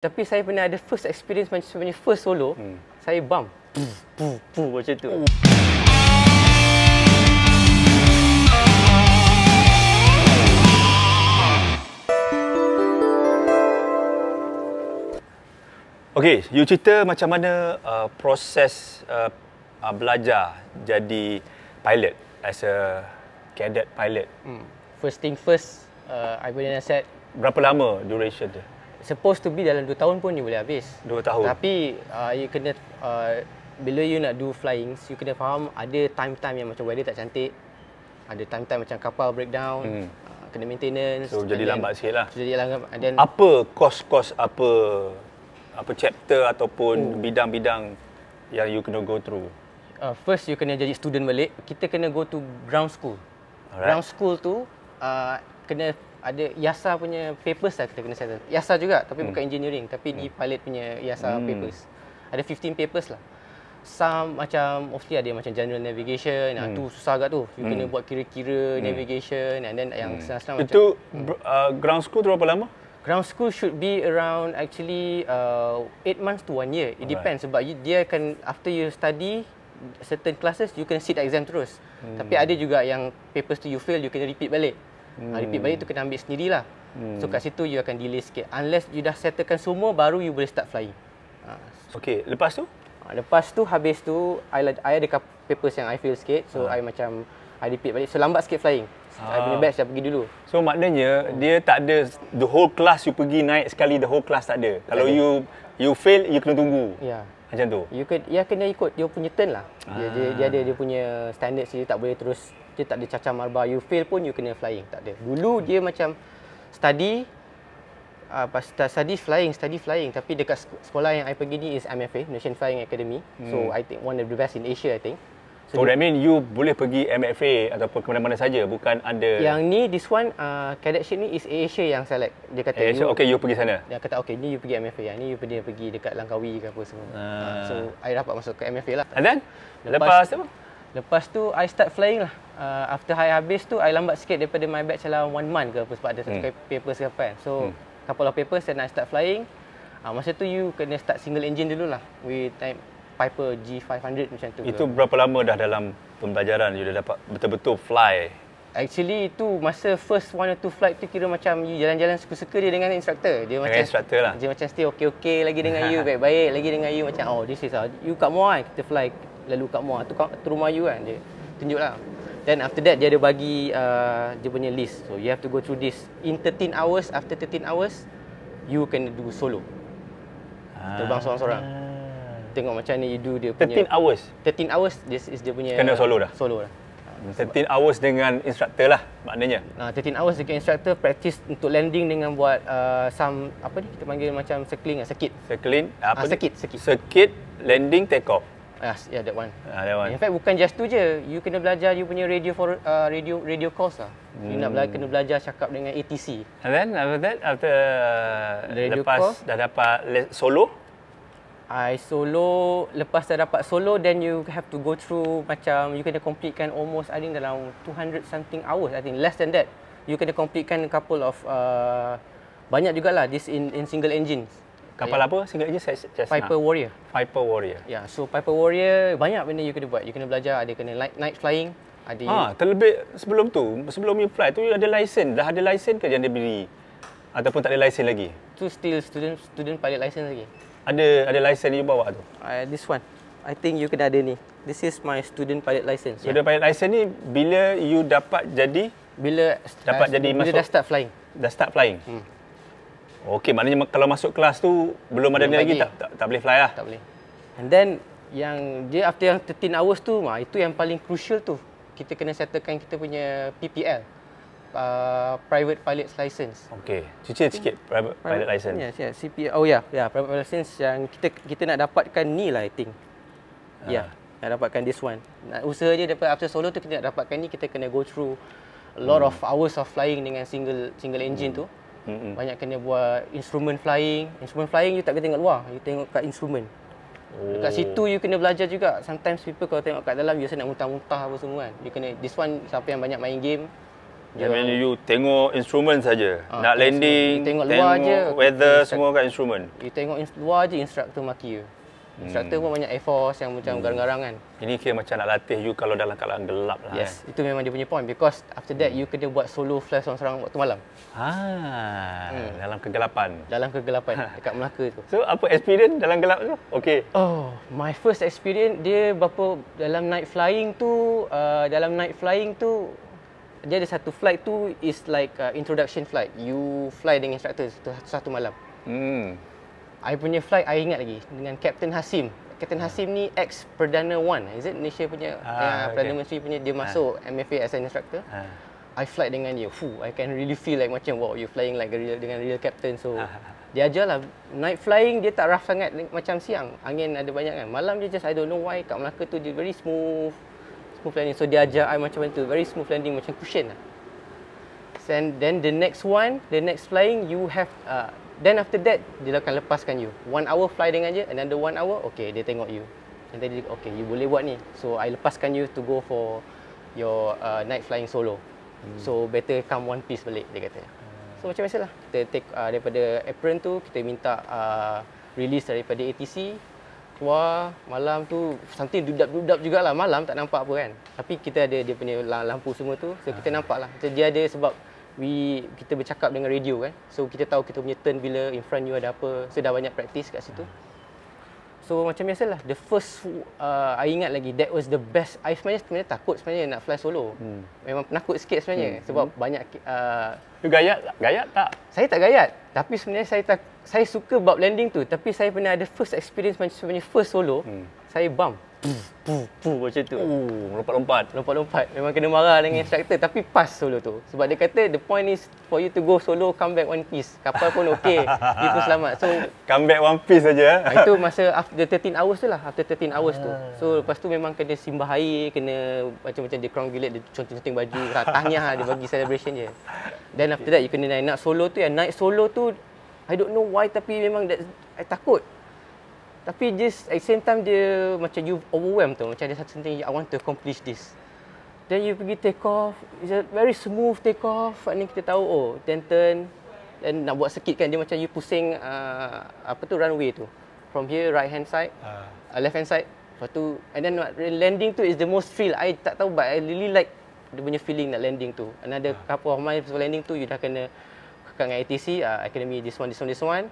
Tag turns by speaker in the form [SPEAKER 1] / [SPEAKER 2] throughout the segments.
[SPEAKER 1] Tapi saya pernah ada first experience macam sebenarnya first solo, hmm. saya bump. Puh, puh, macam tu. Oh. Hmm.
[SPEAKER 2] Okay, you cerita macam mana uh, proses uh, uh, belajar jadi pilot as a cadet pilot.
[SPEAKER 1] Hmm. First thing first, uh, I boleh nasihat. Berapa lama duration dia? supposed to be dalam 2 tahun pun ni boleh habis 2 tahun tapi uh, you kena uh, bila you nak do flying you kena faham ada time-time yang macam weather tak cantik ada time-time macam kapal breakdown hmm. uh, kena maintenance so jadi then, lambat sikit lah so, jadi lambat then,
[SPEAKER 2] apa kos-kos apa apa chapter ataupun oh. bidang-bidang yang you kena go through
[SPEAKER 1] uh, first you kena jadi student balik kita kena go to ground school Alright. ground school tu uh, kena ada YASA punya papers lah kita kena settle. YASA juga tapi hmm. bukan engineering tapi hmm. di pilot punya YASA hmm. papers. Ada 15 papers lah. Some macam mostly ada macam general navigation. Nah hmm. tu susah agak tu. You hmm. kena buat kira-kira hmm. navigation and then hmm. yang senang-senang Itu hmm. uh, ground school berapa lama? Ground school should be around actually 8 uh, months to 1 year. It Alright. depends sebab you, dia akan after you study certain classes you can sit exam terus. Hmm. Tapi ada juga yang papers tu you fail you kena repeat balik hmm. uh, repeat balik tu kena ambil sendirilah hmm. so kat situ you akan delay sikit unless you dah settlekan semua baru you boleh start flying uh, so okey lepas tu ah, lepas tu habis tu I, I ada papers yang I fail sikit so uh. I macam I repeat balik so lambat sikit flying uh. I punya batch dah pergi
[SPEAKER 2] dulu so maknanya hmm. dia tak ada the whole class you pergi naik sekali the whole class tak ada tak kalau ada. you you fail you kena tunggu
[SPEAKER 1] ya yeah. macam tu you ya kena ikut dia punya turn lah uh. dia, dia, dia ada dia punya standard sendiri tak boleh terus dia tak ada cacah marbah you fail pun you kena flying tak ada dulu dia macam study uh, study flying study flying tapi dekat sekolah yang I pergi ni is MFA Malaysian Flying Academy hmm. so I think one of the best in Asia I think so, so oh, that mean
[SPEAKER 2] you boleh pergi MFA ataupun ke mana-mana saja bukan ada yang
[SPEAKER 1] ni this one uh, ah, cadetship ni is Asia yang select dia kata Asia, you, okay you pergi sana dia kata okay ni you pergi MFA yang ni you pergi pergi dekat Langkawi ke apa semua uh. Uh, so I dapat masuk ke MFA lah and then lepas, lepas apa Lepas tu I start flying lah uh, After high habis tu I lambat sikit daripada my batch dalam one month ke apa Sebab ada satu hmm. paper ke apa kan So hmm. Couple of papers and I start flying uh, Masa tu you kena start single engine dulu lah With type Piper G500 macam tu Itu ke.
[SPEAKER 2] berapa lama dah dalam pembelajaran you dah dapat betul-betul fly
[SPEAKER 1] Actually itu masa first one or two flight tu kira macam you jalan-jalan suka-suka dia dengan instructor. Dia dengan macam instructor lah. Dia macam still okay-okay lagi dengan you, baik-baik lagi dengan you macam oh this is how you kat muai kita fly lalu kat muak tu kat rumah you kan dia tunjuklah then after that dia ada bagi uh, dia punya list so you have to go through this in 13 hours after 13 hours you can do solo terbang seorang-seorang
[SPEAKER 2] ah.
[SPEAKER 1] tengok macam ni you do dia punya 13 hours 13 hours this is dia punya kena solo dah
[SPEAKER 2] solo dah 13 hours dengan instructor lah maknanya. Nah,
[SPEAKER 1] 13 hours dengan instructor practice untuk landing dengan buat uh, some apa ni kita panggil macam circling ah, circuit.
[SPEAKER 2] Circling apa? Ah, circuit, circuit. Circuit landing take off. Ah, uh, yeah, that one. uh, that one. In fact,
[SPEAKER 1] bukan just tu je. You kena belajar you punya radio for uh, radio radio course lah. Hmm. You nak belajar, kena belajar cakap dengan ATC. And then after that, after the uh, radio lepas call, dah dapat solo, I solo lepas dah dapat solo then you have to go through macam you kena completekan almost I think dalam 200 something hours I think less than that you kena completekan couple of uh, banyak jugalah this in in single engines Kapal ya. apa? Singkat je Cessna. Piper Warrior. Piper Warrior. Ya, yeah, so Piper Warrior banyak benda you kena buat. You kena belajar ada kena light, night flying, ada Ah, ha,
[SPEAKER 2] terlebih sebelum tu, sebelum you fly tu you ada lesen, dah ada lesen ke yang dia beri? Ataupun tak ada lesen lagi?
[SPEAKER 1] Tu still student student pilot license lagi. Ada ada lesen you bawa tu? Uh, this one. I think you kena ada ni. This is my student pilot license. Student
[SPEAKER 2] yeah. pilot license ni bila you dapat jadi
[SPEAKER 1] bila dapat uh, jadi bila masuk, dah start flying.
[SPEAKER 2] Dah start flying. Hmm. Okey, maknanya kalau masuk kelas tu
[SPEAKER 1] belum ada lagi tak, tak
[SPEAKER 2] tak boleh fly lah. Tak boleh.
[SPEAKER 1] And then yang dia after yang 13 hours tu, mah itu yang paling crucial tu. Kita kena settlekan kita punya PPL. Uh, private pilot license. Okey. Cuci sikit private, private license. Ya, yeah, CP. Oh ya, yeah. ya, yeah, private license yang kita kita nak dapatkan ni lah I think. Ah. Ya. Yeah. Uh. Nak dapatkan this one. Nak usaha dia daripada after solo tu kita nak dapatkan ni kita kena go through a lot hmm. of hours of flying dengan single single engine hmm. tu. Mm-hmm. Banyak kena buat instrument flying. Instrument flying you tak kena tengok luar, you tengok kat instrument. Oh. Dekat situ you kena belajar juga. Sometimes people kalau tengok kat dalam you rasa nak muntah-muntah apa semua kan. You kena this one siapa yang banyak main game
[SPEAKER 2] dia yeah, menu you tengok instrument saja. Ha, nak landing, tengok, tengok luar tengok Weather semua kat instrument.
[SPEAKER 1] You tengok in- luar je instructor maki you. Instructor hmm. pun banyak air force yang macam hmm. garang-garang kan.
[SPEAKER 2] Ini kira macam nak latih you kalau dalam keadaan gelap lah. Yes, kan?
[SPEAKER 1] itu memang dia punya point because after that hmm. you kena buat solo flash seorang-seorang waktu malam. Ha, hmm. dalam kegelapan. Dalam kegelapan dekat Melaka tu. So apa experience dalam gelap tu? Okay. Oh, my first experience dia berapa dalam night flying tu, uh, dalam night flying tu dia ada satu flight tu is like uh, introduction flight. You fly dengan instructor satu, satu malam. Hmm. I punya flight I ingat lagi dengan Captain Hasim. Captain Hasim ni ex Perdana One, Is it Malaysia punya ah, uh, Perdana Menteri punya dia ah. masuk ah. MFA as an instructor. Ah. I flight dengan dia. Fu, I can really feel like macam wow you flying like real, dengan real captain. So ah. dia lah. night flying dia tak rough sangat macam siang. Angin ada banyak kan. Malam dia just I don't know why kat Melaka tu dia very smooth. Smooth landing. So dia ajar I macam tu. Very smooth landing macam cushion lah. Then, then the next one, the next flying, you have uh, Then after that, dia akan lepaskan you. One hour fly dengan dia, another one hour, okay, dia tengok you. nanti dia, okay, you boleh buat ni. So, I lepaskan you to go for your uh, night flying solo. Hmm. So, better come one piece balik, dia kata. So, macam biasa lah. Kita take uh, daripada apron tu, kita minta uh, release daripada ATC. Wah, malam tu, something dudap-dudap jugalah. Malam tak nampak apa kan. Tapi kita ada dia punya lampu semua tu. So, kita ah. nampak lah. Jadi, dia ada sebab we kita bercakap dengan radio kan so kita tahu kita punya turn bila in front you ada apa so dah banyak praktis kat situ so macam biasalah the first uh, i ingat lagi that was the best i sebenarnya, sebenarnya takut sebenarnya nak fly solo hmm. memang penakut sikit sebenarnya hmm. sebab hmm. banyak uh, you gayat gayat tak saya tak gayat tapi sebenarnya saya tak saya suka bab landing tu tapi saya pernah ada first experience macam sebenarnya first solo hmm. saya bump puf, puf, puf macam tu. Oh, lompat-lompat. Lompat-lompat. Memang kena marah dengan instructor. Tapi pas solo tu. Sebab dia kata, the point is for you to go solo, come back one piece. Kapal pun okey, itu selamat. So, come back
[SPEAKER 2] one piece saja. Eh? Ah, itu
[SPEAKER 1] masa after 13 hours tu lah. After 13 hours tu. Ah. So, lepas tu memang kena simbah air. Kena macam-macam dia crown gilet, dia conting-conting baju. Tahniah lah, dia bagi celebration je. Then after that, you kena naik. Nak solo tu, yang naik solo tu, I don't know why tapi memang that, I takut. Tapi just at same time dia macam you overwhelmed tu Macam ada satu yang I want to accomplish this Then you pergi take off It's a very smooth take off And then kita tahu oh then turn Then nak buat sikit kan dia macam you pusing uh, Apa tu runway tu From here right hand side uh. Uh, Left hand side Lepas tu and then landing tu is the most feel I tak tahu but I really like dia punya feeling nak landing tu Another uh. couple of miles landing tu you dah kena Kekang dengan ATC uh, Academy this one this one this one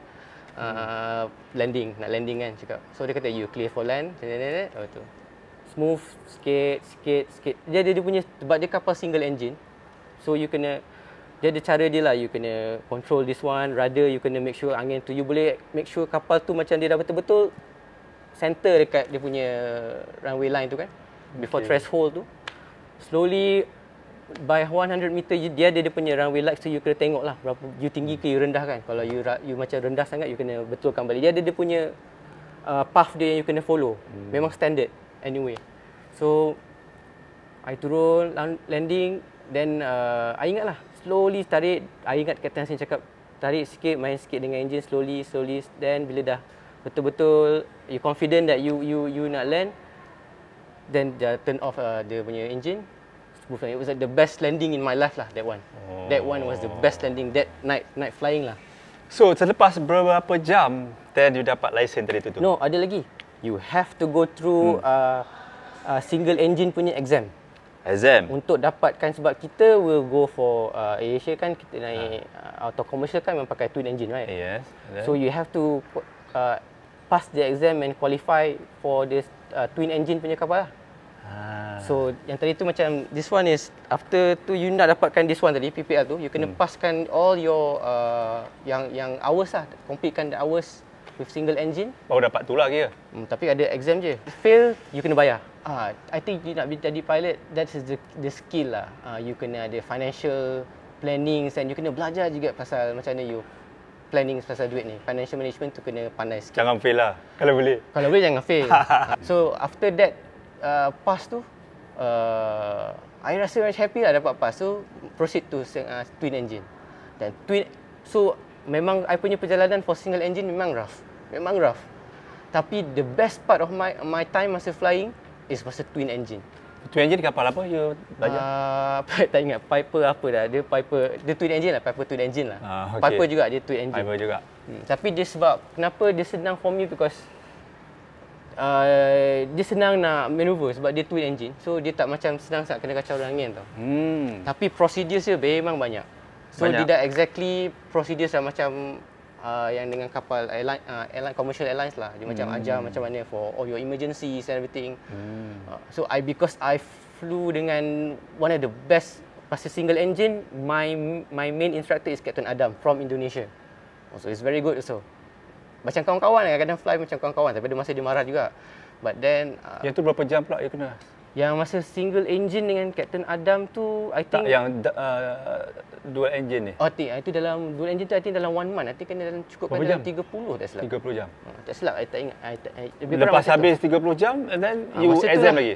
[SPEAKER 1] hmm. landing nak landing kan cakap so dia kata you clear for land dan dan dan oh tu smooth sikit sikit sikit jadi dia, dia punya sebab dia kapal single engine so you kena jadi cara dia lah you kena control this one rudder you kena make sure angin tu you boleh make sure kapal tu macam dia dah betul-betul center dekat dia punya runway line tu kan before okay. threshold tu slowly by 100 meter you, dia ada dia punya runway light so you kena tengok lah berapa you tinggi ke you rendah kan kalau you, you macam rendah sangat you kena betulkan balik dia ada dia punya uh, path dia yang you kena follow hmm. memang standard anyway so I turun landing then uh, I ingat lah slowly tarik I ingat kata saya cakap tarik sikit main sikit dengan engine slowly slowly then bila dah betul-betul you confident that you you you nak land then dia turn off uh, dia punya engine bukan it was like the best landing in my life lah that one oh. that one was the best landing that night night flying lah so selepas beberapa jam then you dapat lesen dari tu no ada lagi you have to go through hmm. uh, uh, single engine punya exam exam untuk dapatkan sebab kita will go for uh, Asia kan kita naik ah. uh. auto commercial kan memang pakai twin engine right yes then. so you have to uh, pass the exam and qualify for this uh, twin engine punya kapal lah ah. Ah. So yang tadi tu macam this one is after tu you nak dapatkan this one tadi PPL tu you kena hmm. passkan all your uh, yang yang hours lah completekan the hours with single engine
[SPEAKER 2] baru oh, dapat tu lah kira. Hmm,
[SPEAKER 1] tapi ada exam je. Fail you kena bayar. Ah uh, I think you nak jadi pilot that is the the skill lah. Ah uh, you kena ada financial planning and you kena belajar juga pasal macam mana you planning pasal duit ni. Financial management tu kena pandai sikit.
[SPEAKER 2] Jangan fail lah kalau boleh. Kalau boleh jangan fail.
[SPEAKER 1] so after that uh, pass tu uh, I rasa macam happy lah dapat pass. So, proceed to uh, twin engine. Dan twin, so, memang I punya perjalanan for single engine memang rough. Memang rough. Tapi the best part of my my time masa flying is masa twin engine. Twin engine kapal apa you belajar? Uh, tak ingat. Piper apa dah. Dia Piper, dia twin engine lah. Piper twin engine lah. Uh, ah, okay. Piper juga dia twin engine. Piper juga. Hmm. Tapi dia sebab, kenapa dia senang for me because uh, dia senang nak maneuver sebab dia twin engine. So dia tak macam senang sangat kena kacau dalam angin tau. Hmm. Tapi prosedur dia memang banyak. So banyak. tidak exactly prosedur lah macam uh, yang dengan kapal airline, uh, airline commercial airlines lah. Dia hmm. macam ajar macam mana for all your emergencies and everything. Hmm. Uh, so I because I flew dengan one of the best pasal single engine, my my main instructor is Captain Adam from Indonesia. so it's very good also. Macam kawan-kawan lah, kadang-kadang fly macam kawan-kawan tapi dia masih dia marah juga. But then... Uh, yang tu berapa jam pula dia kena? Yang masa single engine dengan Captain Adam tu, I think... Tak, yang uh, dual engine ni? Oh, think, itu dalam dual engine tu, I think dalam one month. I think kena dalam, cukup kan dalam 30, tak silap. 30 jam. Uh, tak silap, I tak ingat. I tak, I, lebih Lepas habis tu.
[SPEAKER 2] 30 jam, and then ah, you exam lah, lagi?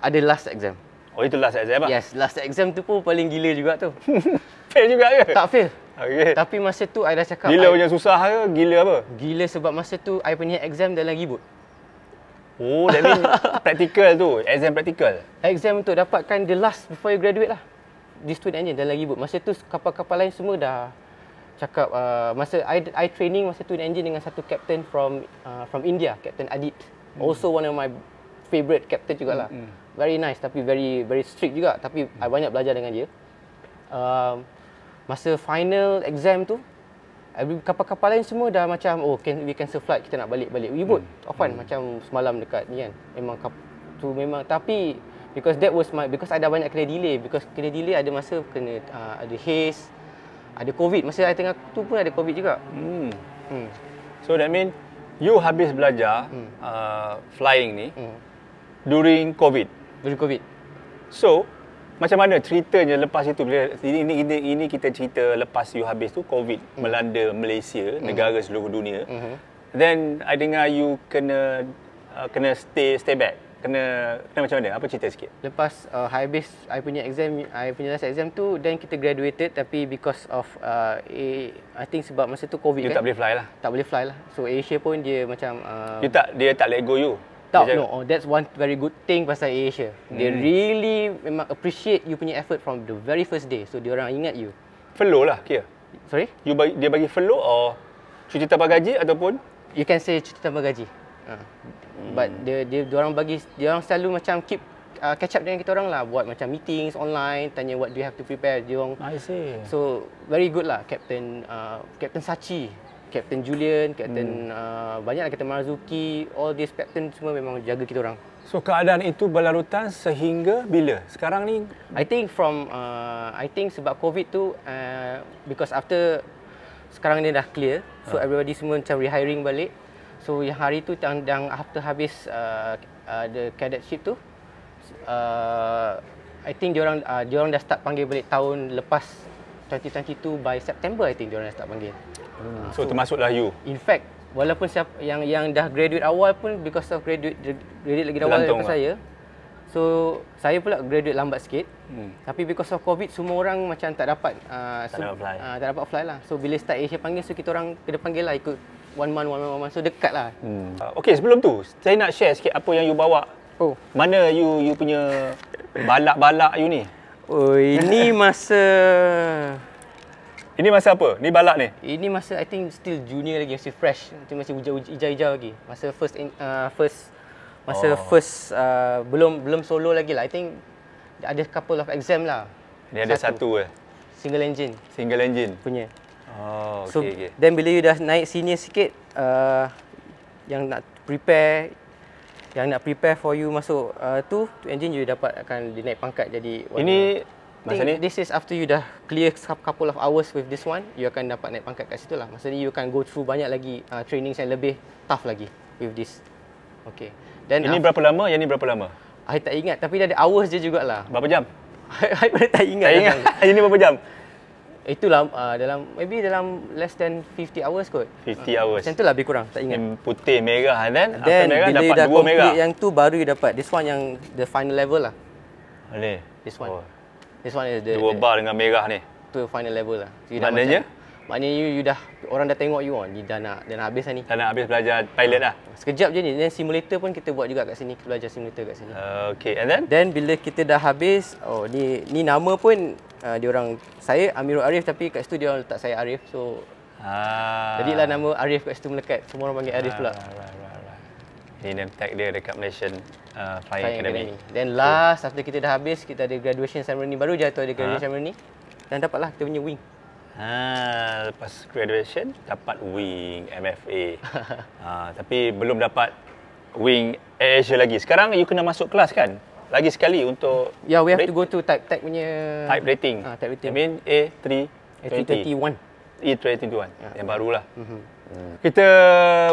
[SPEAKER 1] Ada last exam. Oh, itu last exam lah? Yes, last exam tu pun paling gila juga tu. fail juga ke? Tak fail. Okay. Tapi masa tu I dah cakap Gila I, susah ke? Gila apa? Gila sebab masa tu I punya exam dah lagi but Oh, that mean practical tu Exam practical Exam untuk dapatkan the last before you graduate lah This student engine dah lagi but Masa tu kapal-kapal lain semua dah Cakap uh, Masa I, I training masa tu in engine dengan satu captain from uh, From India Captain Adit mm. Also one of my favorite captain juga lah. Hmm, hmm Very nice tapi very very strict juga Tapi mm. I banyak belajar dengan dia Um, uh, masa final exam tu kapal-kapal lain semua dah macam oh can we cancel flight kita nak balik-balik we boat hmm. of hmm. macam semalam dekat ni kan memang kap- tu memang tapi because that was my because ada banyak kena delay because kena delay ada masa kena uh, ada haze ada covid masa saya tengah tu pun ada covid juga hmm. hmm. so that mean
[SPEAKER 2] you habis belajar hmm. uh, flying ni hmm.
[SPEAKER 1] during covid
[SPEAKER 2] during covid so macam mana ceritanya lepas itu bila ini ini ini, ini kita cerita lepas you habis tu covid mm. melanda Malaysia mm. negara seluruh dunia mm-hmm. then i dengar you kena uh, kena stay stay back kena kena macam mana apa
[SPEAKER 1] cerita sikit lepas uh, habis i punya exam i punya last exam tu then kita graduated tapi because of uh, i think sebab masa tu covid you kan tak boleh fly lah tak boleh fly lah so asia pun dia macam uh, you tak
[SPEAKER 2] dia tak let go you
[SPEAKER 1] tak, no. Oh, that's one very good thing pasal Asia. Hmm. They really memang appreciate you punya effort from the very first day. So, diorang ingat you.
[SPEAKER 2] Fellow lah, kira. Sorry? You bagi, dia bagi fellow or
[SPEAKER 1] cuti tanpa gaji ataupun? You can say cuti tanpa gaji. Uh. Hmm. But dia dia orang bagi dia orang selalu macam keep uh, catch up dengan kita orang lah buat macam meetings online tanya what do you have to prepare dia orang I see. So very good lah captain uh, captain Sachi Captain Julian, Captain hmm. uh, banyak lah Captain Marzuki, all these captain semua memang jaga kita orang.
[SPEAKER 2] So keadaan itu
[SPEAKER 1] berlarutan sehingga bila? Sekarang ni I think from uh, I think sebab COVID tu uh, because after sekarang ni dah clear. So ah. everybody semua macam rehiring balik. So yang hari tu yang, yang after habis uh, uh, the cadet ship tu uh, I think dia orang uh, dia orang dah start panggil balik tahun lepas 2022 by September I think dia orang start panggil. Hmm. So, so termasuklah you. In fact, walaupun siap yang yang dah graduate awal pun because of graduate graduate lagi awal daripada lah. saya. So, saya pula graduate lambat sikit. Hmm. Tapi because of COVID semua orang macam tak dapat uh, tak, so, dapat fly. Uh, tak dapat fly lah. So bila start Asia panggil so kita orang kena panggil lah ikut one month one month, one month. so dekat lah. Hmm. Uh, okay, sebelum tu saya nak share sikit apa yang you bawa. Oh.
[SPEAKER 2] Mana you you
[SPEAKER 1] punya balak-balak you ni? Oh, ini masa... ini masa apa? Ini balak ni? Ini masa, I think, still junior lagi. Masih fresh. Masih, masih hijau-hijau lagi. Masa first... In, uh, first masa oh. first... Uh, belum belum solo lagi lah. I think, ada couple of exam lah. Ni ada satu ke? Eh? Single engine.
[SPEAKER 2] Single engine? Punya. Oh, okay. So, okay. then
[SPEAKER 1] bila you dah naik senior sikit, uh, yang nak prepare, yang nak prepare for you masuk uh, tu tu engine you dapat akan dinaik pangkat jadi ini masa ni this is after you dah clear couple of hours with this one you akan dapat naik pangkat kat situ lah masa ni you akan go through banyak lagi uh, training yang lebih tough lagi with this okay then ini berapa lama yang ni berapa lama I tak ingat tapi dia ada hours je jugalah berapa jam I, I tak ingat tak ingat ini berapa jam Itulah uh, dalam maybe dalam less than 50 hours kot. 50 hours. Macam itulah lebih kurang, tak ingat. Yang
[SPEAKER 2] putih merah and then, then after merah dapat dua merah. Yang
[SPEAKER 1] tu baru you dapat. This one yang the final level lah. Ini. This one. Oh. This one is the dua bar dengan merah ni. Tu final level lah. So, Maknanya? Maknanya you, you dah orang dah tengok you on, oh, you dah nak dah nak habis lah ni. Dah nak habis belajar pilot dah. Ah, sekejap je ni. Then simulator pun kita buat juga kat sini. Kita belajar simulator kat sini. Uh, okay, and then then bila kita dah habis, oh ni ni nama pun uh, dia orang saya Amirul Arif tapi kat studio dia letak saya Arif. So ah. lah nama Arif kat situ melekat. Semua orang panggil Arif pula. Ah,
[SPEAKER 2] ini name tag dia dekat Malaysian uh, Fire, Academy. Academy. Then
[SPEAKER 1] last, so. after kita dah habis, kita ada graduation ceremony baru je atau ada graduation ha? ceremony. Dan dapatlah kita punya wing.
[SPEAKER 2] Ha, lepas graduation dapat wing MFA. ha, tapi belum dapat wing Asia lagi. Sekarang you kena masuk kelas kan? Lagi sekali untuk
[SPEAKER 1] Yeah, we have rate. to go to type type punya type rating.
[SPEAKER 2] Ah, type rating. I mean A3 A321. A321. Yeah. Yang barulah. Mm mm-hmm.
[SPEAKER 1] Kita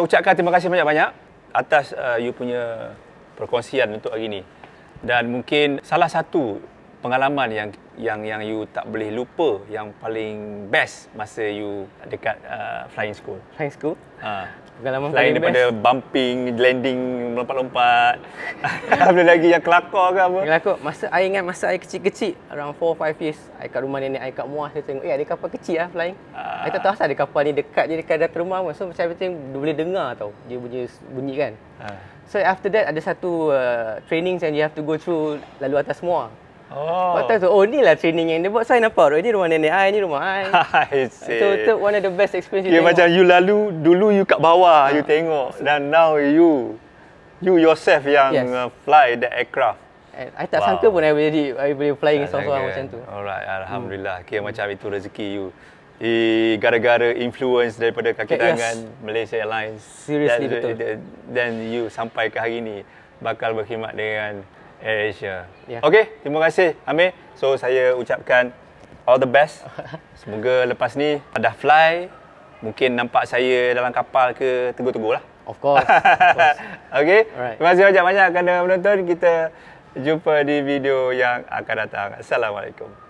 [SPEAKER 1] ucapkan
[SPEAKER 2] terima kasih banyak-banyak atas uh, you punya perkongsian untuk hari ini. Dan mungkin salah satu pengalaman yang yang yang you tak boleh lupa yang paling best masa you dekat uh, flying school flying school ha.
[SPEAKER 1] pengalaman Selain paling daripada best daripada
[SPEAKER 2] bumping landing melompat-lompat ada lagi yang kelakar ke apa
[SPEAKER 1] kelakar masa saya ingat masa saya kecil-kecil around 4 5 years saya kat rumah nenek saya kat muas saya tengok eh ada kapal kecil lah flying saya uh. tak tahu asal ada kapal ni dekat je dekat dekat rumah pun so macam macam boleh dengar tau dia bunyi bunyi kan uh. So after that ada satu uh, training yang you have to go through lalu atas semua. Oh. Waktu tu, oh ni lah training yang dia buat saya nampak. Oh, ini rumah nenek saya, ini rumah saya. I see. So, itu one of the best experience you yeah, Macam you lalu, dulu you kat bawah, ha. you tengok. Dan
[SPEAKER 2] now you, you yourself yang yes. uh, fly the aircraft.
[SPEAKER 1] I, tak wow. sangka pun I boleh jadi, I boleh fly dengan seorang macam tu.
[SPEAKER 2] Alright, Alhamdulillah. Hmm. Okay, hmm. macam itu rezeki you. I, gara-gara influence daripada kaki eh, yes. tangan Malaysia Airlines. Seriously, that, betul. then you sampai ke hari ni bakal berkhidmat dengan Air Asia. Yeah. Okey, terima kasih Amir. So saya ucapkan all the best. Semoga lepas ni ada fly mungkin nampak saya dalam kapal ke tegur-tegur lah. Of course. course. Okey. Terima kasih banyak-banyak kerana menonton. Kita jumpa di video yang akan datang. Assalamualaikum.